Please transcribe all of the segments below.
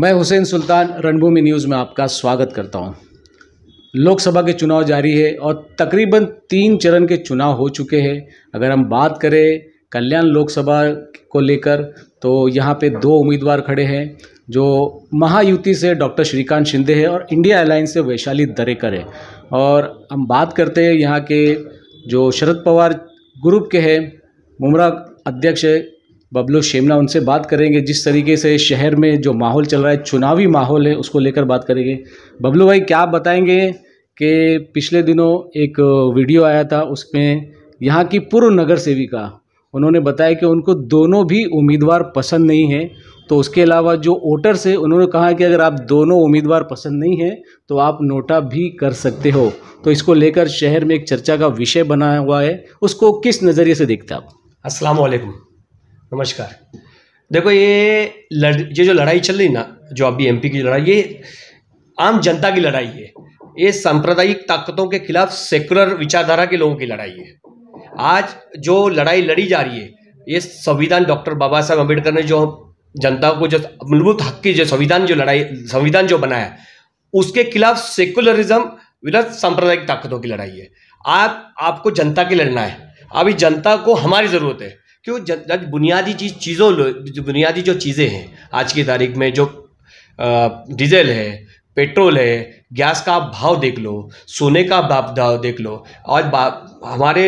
मैं हुसैन सुल्तान रणभूमि न्यूज़ में आपका स्वागत करता हूं। लोकसभा के चुनाव जारी है और तकरीबन तीन चरण के चुनाव हो चुके हैं अगर हम बात करें कल्याण लोकसभा को लेकर तो यहाँ पे दो उम्मीदवार खड़े हैं जो महायुति से डॉक्टर श्रीकांत शिंदे हैं और इंडिया अलायंस से वैशाली दरेकर है और हम बात करते हैं यहाँ के जो शरद पवार ग्रुप के हैं मुमरा अध्यक्ष है बबलू शेमना उनसे बात करेंगे जिस तरीके से शहर में जो माहौल चल रहा है चुनावी माहौल है उसको लेकर बात करेंगे बबलू भाई क्या आप बताएंगे कि पिछले दिनों एक वीडियो आया था उसमें यहाँ की पूर्व नगर सेविका उन्होंने बताया कि उनको दोनों भी उम्मीदवार पसंद नहीं है तो उसके अलावा जो वोटर्स है उन्होंने कहा कि अगर आप दोनों उम्मीदवार पसंद नहीं हैं तो आप नोटा भी कर सकते हो तो इसको लेकर शहर में एक चर्चा का विषय बना हुआ है उसको किस नज़रिए से देखते हैं आप असलकम नमस्कार देखो ये लड़ ये जो लड़ाई चल रही ना जो अभी एमपी की लड़ाई ये आम जनता की लड़ाई है ये सांप्रदायिक ताकतों के खिलाफ सेकुलर विचारधारा के लोगों की लड़ाई है आज जो लड़ाई लड़ी जा रही है ये संविधान डॉक्टर बाबा साहेब अम्बेडकर ने जो जनता को जो मूलभूत हक की जो संविधान जो लड़ाई संविधान जो बनाया उसके खिलाफ सेकुलरिज्म विरुद्ध सांप्रदायिक ताकतों की लड़ाई है आप आपको जनता की लड़ना है अभी जनता को हमारी ज़रूरत है क्यों जब बुनियादी चीज़ चीज़ों बुनियादी जो चीज़ें हैं आज की तारीख में जो डीजल है पेट्रोल है गैस का भाव देख लो सोने का भाव देख लो और हमारे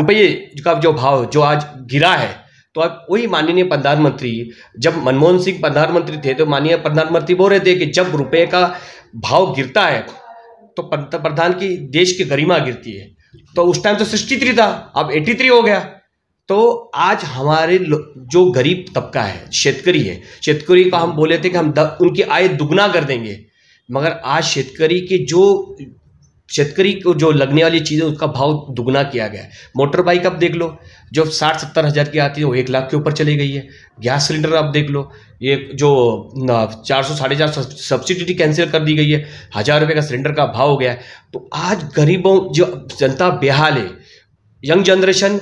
रुपये का जो भाव जो आज गिरा है तो अब वही माननीय प्रधानमंत्री जब मनमोहन सिंह प्रधानमंत्री थे तो माननीय प्रधानमंत्री बोल रहे थे कि जब रुपये का भाव गिरता है तो प्रधान की देश की गरिमा गिरती है तो उस टाइम तो सिक्सटी थ्री था अब एटी थ्री हो गया तो आज हमारे जो गरीब तबका है शेतकरी है शेतकरी का हम बोले थे कि हम उनकी आय दुगना कर देंगे मगर आज शेतकरी के जो शेतकरी को जो लगने वाली चीज़ें उसका भाव दुगना किया गया है मोटर बाइक आप देख लो जो साठ सत्तर हज़ार की आती है वो एक लाख के ऊपर चली गई है गैस सिलेंडर आप देख लो ये जो चार सौ साढ़े चार सौ सब्सिडी कैंसिल कर दी गई है हज़ार रुपये का सिलेंडर का भाव हो गया है तो आज गरीबों जो जनता बेहाल है यंग जनरेशन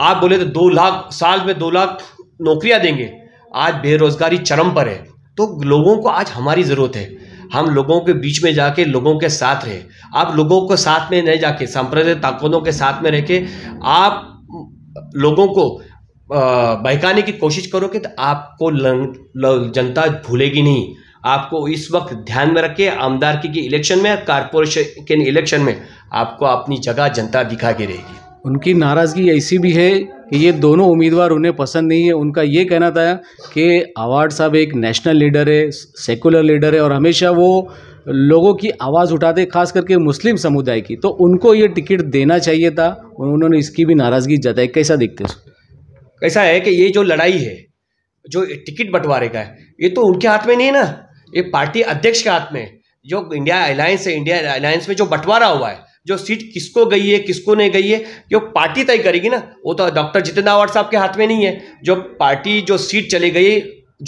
आप बोले तो दो लाख साल में दो लाख नौकरियां देंगे आज बेरोज़गारी चरम पर है तो लोगों को आज हमारी ज़रूरत है हम लोगों के बीच में जाके लोगों के साथ रहे आप लोगों को साथ में नहीं जाके सांप्रदायिक ताकतों के साथ में रह के आप लोगों को बहकाने की कोशिश करोगे तो आपको जनता भूलेगी नहीं आपको इस वक्त ध्यान में रखे आमदार की इलेक्शन में कारपोरेशन के इलेक्शन में आपको अपनी जगह जनता दिखा के रहेगी उनकी नाराज़गी ऐसी भी है कि ये दोनों उम्मीदवार उन्हें पसंद नहीं है उनका ये कहना था कि आवाड साहब एक नेशनल लीडर है सेकुलर लीडर है और हमेशा वो लोगों की आवाज़ उठाते खास करके मुस्लिम समुदाय की तो उनको ये टिकट देना चाहिए था उन्होंने इसकी भी नाराज़गी जताई कैसा दिखते कैसा है कि ये जो लड़ाई है जो टिकट बंटवारे का है ये तो उनके हाथ में नहीं है ना ये पार्टी अध्यक्ष के हाथ में जो इंडिया अलायंस है इंडिया अलायंस में जो बंटवारा हुआ है जो सीट किसको गई है किसको नहीं गई है जो पार्टी तय करेगी ना वो तो डॉक्टर जितेंद्र आवाड़ साहब के हाथ में नहीं है जो पार्टी जो सीट चली गई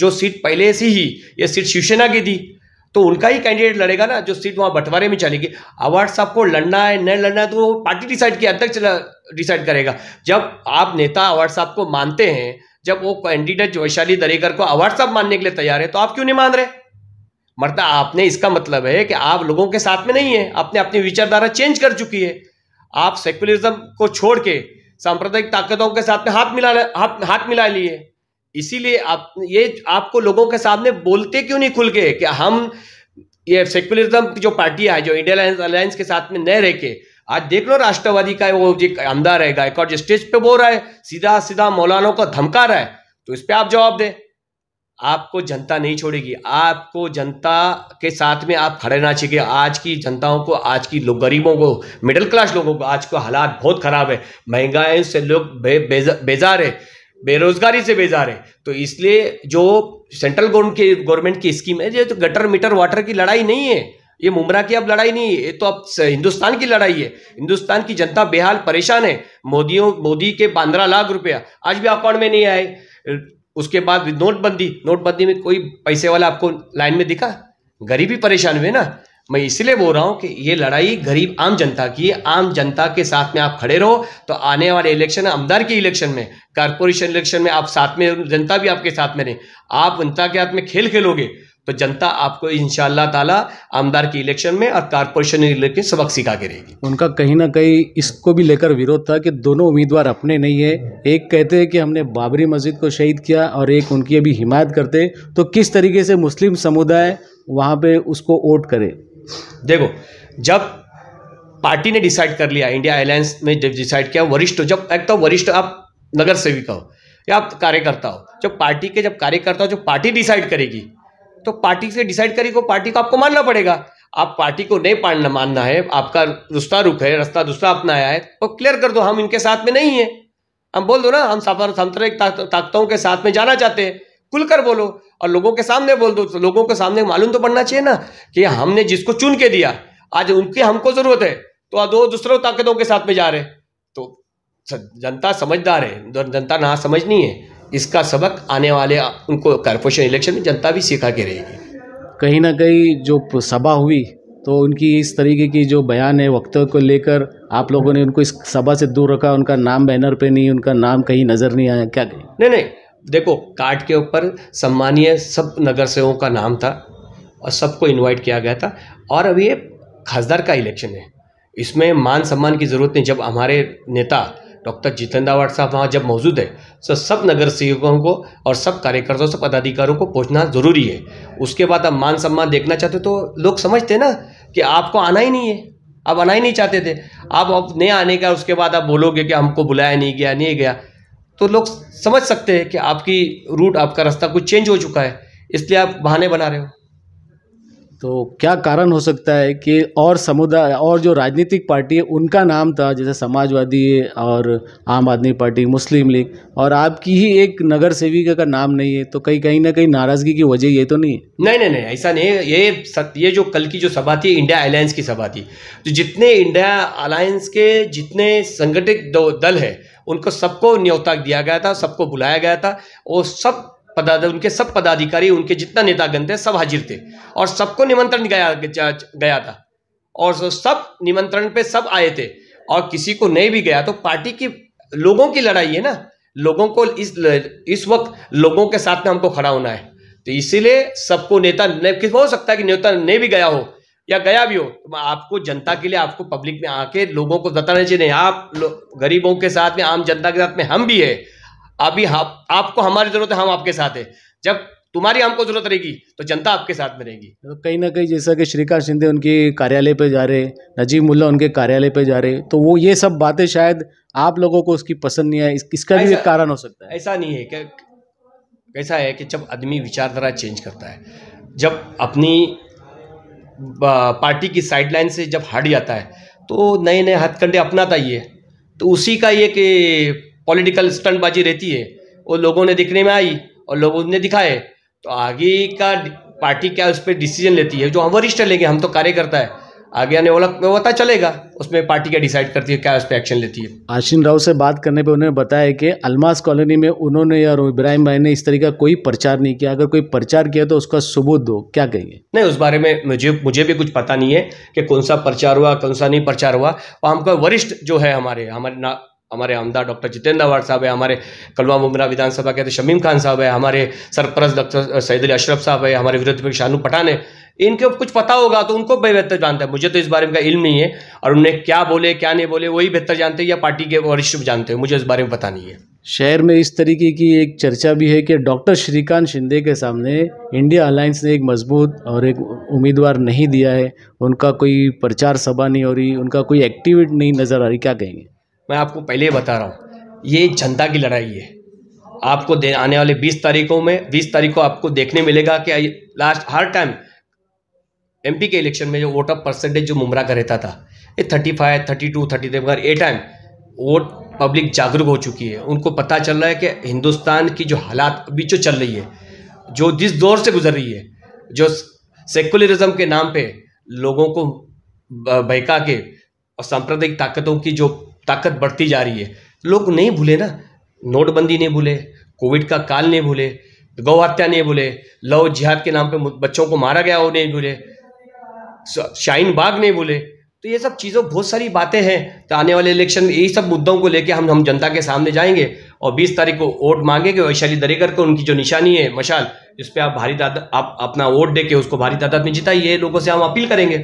जो सीट पहले से ही ये सीट शिवसेना की थी तो उनका ही कैंडिडेट लड़ेगा ना जो सीट वहाँ बंटवारे में चलेगी अवार्ड साहब को लड़ना है नहीं लड़ना है तो वो पार्टी डिसाइड की अध्यक्ष डिसाइड करेगा जब आप नेता अवार्ड साहब को मानते हैं जब वो कैंडिडेट वैशाली दरेकर को अवार्ड साहब मानने के लिए तैयार है तो आप क्यों नहीं मान रहे मरता आपने इसका मतलब है कि आप लोगों के साथ में नहीं है आपने अपनी विचारधारा चेंज कर चुकी है आप सेक्युलरिज्म को छोड़ के सांप्रदायिक ताकतों के साथ में हाथ मिला हाथ हाथ मिला लिए इसीलिए आप ये आपको लोगों के सामने बोलते क्यों नहीं खुल के कि हम ये सेक्युलरिज्म जो पार्टी है जो इंडिया अलायंस के साथ में न रह के आज देख लो राष्ट्रवादी का वो जो आमदार है और जो स्टेज पे बोल रहा है सीधा सीधा मौलानों को धमका रहा है तो इस पर आप जवाब दें आपको जनता नहीं छोड़ेगी आपको जनता के साथ में आप खड़े रहना चाहिए आज की जनताओं को आज की लोग गरीबों को मिडिल क्लास लोगों को आज का हालात बहुत ख़राब है महंगाई से लोग बे, बेजा, बेजार है बेरोजगारी से बेजार है तो इसलिए जो सेंट्रल गवर्नमेंट की गवर्नमेंट की स्कीम है ये तो गटर मीटर वाटर की लड़ाई नहीं है ये मुमरा की अब लड़ाई नहीं है ये तो अब हिंदुस्तान की लड़ाई है हिंदुस्तान की जनता बेहाल परेशान है मोदियों मोदी के पंद्रह लाख रुपया आज भी अकाउंट में नहीं आए उसके बाद नोटबंदी नोटबंदी में कोई पैसे वाला आपको लाइन में दिखा गरीबी परेशान हुए ना मैं इसलिए बोल रहा हूँ कि ये लड़ाई गरीब आम जनता की है आम जनता के साथ में आप खड़े रहो तो आने वाले इलेक्शन आमदार के इलेक्शन में कारपोरेशन इलेक्शन में आप साथ में जनता भी आपके साथ में रहे आप जनता के हाथ में खेल खेलोगे तो जनता आपको इन ताला आमदार के इलेक्शन में और कारपोरेशन इलेक्शन सबक सिखा के रहेगी उनका कहीं ना कहीं इसको भी लेकर विरोध था कि दोनों उम्मीदवार अपने नहीं है एक कहते हैं कि हमने बाबरी मस्जिद को शहीद किया और एक उनकी अभी हिमायत करते तो किस तरीके से मुस्लिम समुदाय वहाँ पर उसको वोट करे देखो जब पार्टी ने डिसाइड कर लिया इंडिया अलायंस में जब डिसाइड किया वरिष्ठ जब एक तो वरिष्ठ आप नगर सेविका हो या आप कार्यकर्ता हो जब पार्टी के जब कार्यकर्ता हो जो पार्टी डिसाइड करेगी तो पार्टी से डिसाइड करी को पार्टी को आपको मानना पड़ेगा आप पार्टी को नहीं पाड़ना मानना है आपका रुस्ता रुख है रास्ता दूसरा अपनाया है वो तो क्लियर कर दो हम इनके साथ में नहीं है हम बोल दो ना हम सफर सांतरिक ताकतों के साथ में जाना चाहते हैं खुल कर बोलो और लोगों के सामने बोल दो तो लोगों के सामने मालूम तो पड़ना चाहिए ना कि हमने जिसको चुन के दिया आज उनकी हमको ज़रूरत है तो आज दो दूसरों ताकतों के साथ में जा रहे तो जनता समझदार है जनता ना समझ नहीं है इसका सबक आने वाले उनको कॉरपोरेशन इलेक्शन में जनता भी सीखा के रहेगी कहीं ना कहीं जो सभा हुई तो उनकी इस तरीके की जो बयान है वक्तों को लेकर आप लोगों ने उनको इस सभा से दूर रखा उनका नाम बैनर पे नहीं उनका नाम कहीं नज़र नहीं आया क्या कहीं? नहीं नहीं देखो कार्ड के ऊपर सम्मानीय सब नगर सेवकों का नाम था और सबको इनवाइट किया गया था और अब ये खासदार का इलेक्शन है इसमें मान सम्मान की ज़रूरत नहीं जब हमारे नेता डॉक्टर जितेंद्र आवाड़ साहब वहाँ जब मौजूद है तो सब नगर सेवकों को और सब कार्यकर्ताओं से पदाधिकारियों को पहुँचना ज़रूरी है उसके बाद आप मान सम्मान देखना चाहते तो लोग समझते ना कि आपको आना ही नहीं है आप आना ही नहीं चाहते थे आप नहीं आने का उसके बाद आप बोलोगे कि हमको बुलाया नहीं गया नहीं गया तो लोग समझ सकते हैं कि आपकी रूट आपका रास्ता कुछ चेंज हो चुका है इसलिए आप बहाने बना रहे हो तो क्या कारण हो सकता है कि और समुदाय और जो राजनीतिक पार्टी है उनका नाम था जैसे समाजवादी और आम आदमी पार्टी मुस्लिम लीग और आपकी ही एक नगर सेविका का नाम नहीं है तो कहीं कहीं ना कहीं नाराज़गी की वजह ये तो नहीं है नहीं नहीं नहीं ऐसा नहीं ये सत, ये जो कल की जो सभा थी इंडिया अलायंस की सभा थी तो जितने इंडिया अलायंस के जितने संगठित दल है उनको सबको न्योता दिया गया था सबको बुलाया गया था और सब पदाध उनके सब पदाधिकारी उनके जितना नेतागण थे सब हाजिर थे और सबको निमंत्रण गया गया था और सब निमंत्रण पे सब आए थे और किसी को नहीं भी गया तो पार्टी की लोगों की लड़ाई है ना लोगों को इस इस वक्त लोगों के साथ में हमको खड़ा होना है तो इसीलिए सबको नेता नहीं हो सकता है कि नेता नहीं भी गया हो या गया भी हो तो आपको जनता के लिए आपको पब्लिक में आके लोगों को बताना चाहिए नहीं आप गरीबों के साथ में आम जनता के साथ में हम भी है अभी आप, हाँ, आपको हमारी जरूरत है हम आपके साथ है जब तुम्हारी हमको जरूरत रहेगी तो जनता आपके साथ में रहेगी तो कहीं ना कहीं जैसा कि श्रीकांत शिंदे उनके कार्यालय पर जा रहे नजीब मुल्ला उनके कार्यालय पर जा रहे तो वो ये सब बातें शायद आप लोगों को उसकी पसंद नहीं है इस, इसका भी एक कारण हो सकता है ऐसा नहीं है क्या कैसा है कि जब आदमी विचारधारा चेंज करता है जब अपनी पार्टी की साइडलाइन से जब हट जाता है तो नए नए हथकंडे अपनाता ही है तो उसी का ये कि पॉलिटिकल स्टंटबाजी रहती है वो लोगों ने दिखने में आई और लोगों ने दिखाए तो आगे का पार्टी क्या उस पर डिसीजन लेती है जो हम वरिष्ठ लेंगे हम तो कार्यकर्ता है आगे आने वाला में पता चलेगा उसमें पार्टी क्या डिसाइड करती है क्या उस पर एक्शन लेती है आशिन राव से बात करने पे उन्होंने बताया कि अलमास कॉलोनी में उन्होंने और इब्राहिम भाई ने इस तरीके का कोई प्रचार नहीं किया अगर कोई प्रचार किया तो उसका सबूत दो क्या कहेंगे नहीं उस बारे में मुझे मुझे भी कुछ पता नहीं है कि कौन सा प्रचार हुआ कौन सा नहीं प्रचार हुआ और हमका वरिष्ठ जो है हमारे हमारे हमारे आमदार डॉक्टर जितेंद्र वाड़ साहब है हमारे कलवा मुमरा विधानसभा के तो शमीम खान साहब है हमारे सरपरस डॉक्टर सैद अली अशरफ साहब है हमारे विरोधी पक्ष शानू पठान है इनके कुछ पता होगा तो उनको बेहतर जानता है मुझे तो इस बारे में का इल्म नहीं है और उन्हें क्या बोले क्या नहीं बोले वही बेहतर जानते हैं या पार्टी के वरिष्ठ जानते हैं मुझे इस बारे में पता नहीं है शहर में इस तरीके की एक चर्चा भी है कि डॉक्टर श्रीकांत शिंदे के सामने इंडिया अलायंस ने एक मजबूत और एक उम्मीदवार नहीं दिया है उनका कोई प्रचार सभा नहीं हो रही उनका कोई एक्टिविट नहीं नज़र आ रही क्या कहेंगे मैं आपको पहले ही बता रहा हूँ ये जनता की लड़ाई है आपको दे आने वाले बीस तारीखों में बीस तारीख को आपको देखने मिलेगा कि लास्ट हर टाइम एमपी के इलेक्शन में जो वोट ऑफ परसेंटेज जो मुमरा का रहता था ये thirty five thirty two thirty three a time vote public जागरूक हो चुकी है उनको पता चल रहा है कि हिंदुस्तान की जो हालात अभी जो चल रही है जो जिस दौर से गुजर रही है जो सेकुलरिज्म के नाम पर लोगों को बहका के और सांप्रदायिक ताकतों की जो ताकत बढ़ती जा रही है लोग नहीं भूले ना नोटबंदी नहीं भूले कोविड का काल नहीं भूले गौ हत्या नहीं भूले लव जिहाद के नाम पे बच्चों को मारा गया वो नहीं भूले शाइन बाग नहीं भूले तो ये सब चीज़ों बहुत सारी बातें हैं तो आने वाले इलेक्शन में यही सब मुद्दों को लेके हम हम जनता के सामने जाएंगे और 20 तारीख को वोट मांगेंगे वैशाली दरेकर को उनकी जो निशानी है मशाल इस पर आप भारी तादाद आप अपना वोट दे के उसको भारी तादाद में जिताइए लोगों से हम अपील करेंगे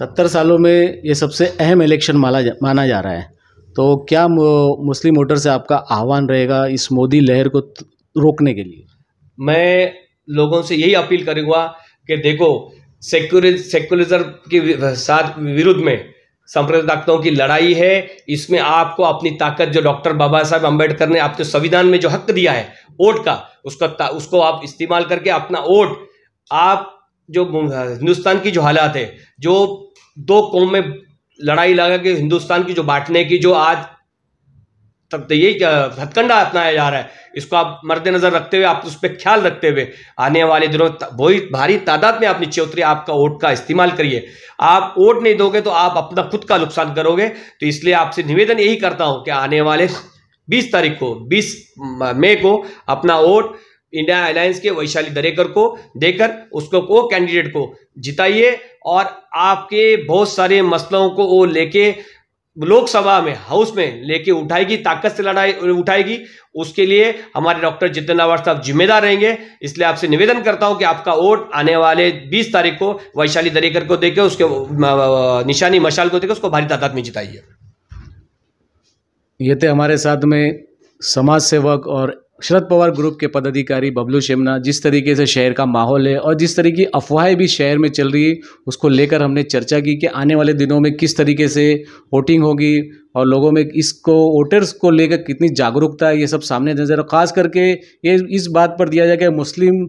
सत्तर सालों में ये सबसे अहम इलेक्शन माना जा, माना जा रहा है तो क्या मुस्लिम वोटर से आपका आह्वान रहेगा इस मोदी लहर को रोकने के लिए मैं लोगों से यही अपील करूँगा कि देखो सेक्युर सेक्युलरिज्म के साथ विरुद्ध में संप्रदायिकताओं की लड़ाई है इसमें आपको अपनी ताकत जो डॉक्टर बाबा साहब अम्बेडकर ने आपके संविधान में जो हक दिया है वोट का उसका उसको आप इस्तेमाल करके अपना वोट आप जो हिंदुस्तान की जो हालात है जो दो कौम में लड़ाई लगा कि हिंदुस्तान की जो बांटने की जो आज तक तो यही हथकंडा अपनाया जा रहा है इसको आप मद्देनजर रखते हुए आप उस पर ख्याल रखते हुए आने वाले दिनों वही भारी तादाद में अपनी चौथरी आपका वोट का इस्तेमाल करिए आप वोट नहीं दोगे तो आप अपना खुद का नुकसान करोगे तो इसलिए आपसे निवेदन यही करता हूँ कि आने वाले बीस तारीख को बीस मई को अपना वोट इंडिया अलायंस के वैशाली दरेकर को देकर उसको को कैंडिडेट को जिताइए और आपके बहुत सारे मसलों को वो लेके लोकसभा में हाउस में लेके उठाएगी ताकत से लड़ाई उठाएगी उसके लिए हमारे डॉक्टर जितेंद्र नावर साहब जिम्मेदार रहेंगे इसलिए आपसे निवेदन करता हूं कि आपका वोट आने वाले 20 तारीख को वैशाली दरेकर को देकर उसके निशानी मशाल को देकर उसको भारी तादाद में जिताइए ये थे हमारे साथ में समाज सेवक और शरद पवार ग्रुप के पदाधिकारी बबलू शेमना जिस तरीके से शहर का माहौल है और जिस तरीके की अफवाहें भी शहर में चल रही है उसको लेकर हमने चर्चा की कि आने वाले दिनों में किस तरीके से वोटिंग होगी और लोगों में इसको वोटर्स को लेकर कितनी जागरूकता है ये सब सामने नज़र खास करके ये इस बात पर दिया जाए कि मुस्लिम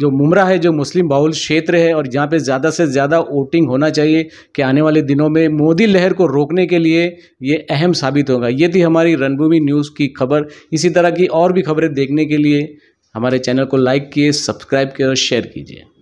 जो मुमरा है जो मुस्लिम बाहुल क्षेत्र है और जहाँ पे ज़्यादा से ज़्यादा वोटिंग होना चाहिए कि आने वाले दिनों में मोदी लहर को रोकने के लिए ये अहम साबित होगा ये थी हमारी रणभूमि न्यूज़ की खबर इसी तरह की और भी खबरें देखने के लिए हमारे चैनल को लाइक किए सब्सक्राइब किए और शेयर कीजिए